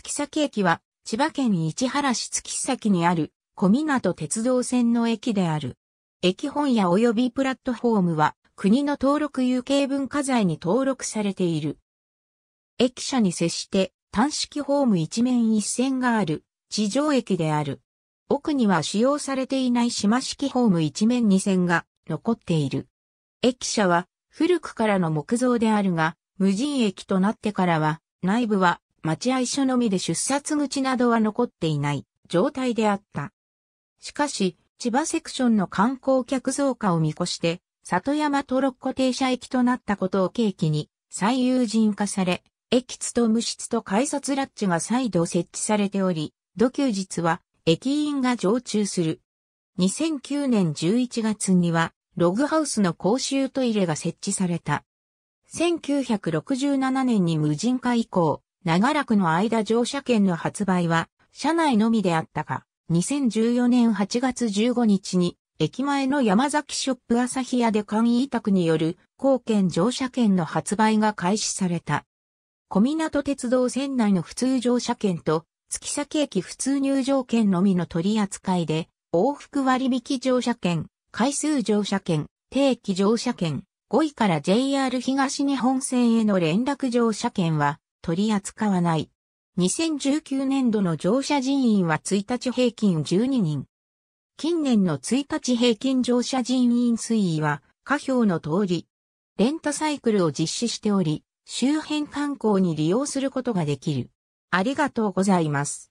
月崎駅は、千葉県市原市月崎にある、小港鉄道線の駅である。駅本屋及びプラットフォームは、国の登録有形文化財に登録されている。駅舎に接して、単式ホーム一面一線がある、地上駅である。奥には使用されていない島式ホーム一面二線が残っている。駅舎は古くからの木造であるが、無人駅となってからは、内部は待合所のみで出札口などは残っていない状態であった。しかし、千葉セクションの観光客増加を見越して、里山トロッコ停車駅となったことを契機に、最有人化され、駅津と無室と改札ラッチが再度設置されており、土休日は駅員が常駐する。2009年11月には、ログハウスの公衆トイレが設置された。1967年に無人化以降、長らくの間乗車券の発売は、車内のみであったが、2014年8月15日に、駅前の山崎ショップ朝日屋で簡易委託による、貢献乗車券の発売が開始された。小港鉄道線内の普通乗車券と、月崎駅普通入場券のみの取り扱いで、往復割引乗車券、回数乗車券、定期乗車券、5位から JR 東日本線への連絡乗車券は、取り扱わない。2019年度の乗車人員は1日平均12人。近年の1日平均乗車人員推移は、下表の通り、レンタサイクルを実施しており、周辺観光に利用することができる。ありがとうございます。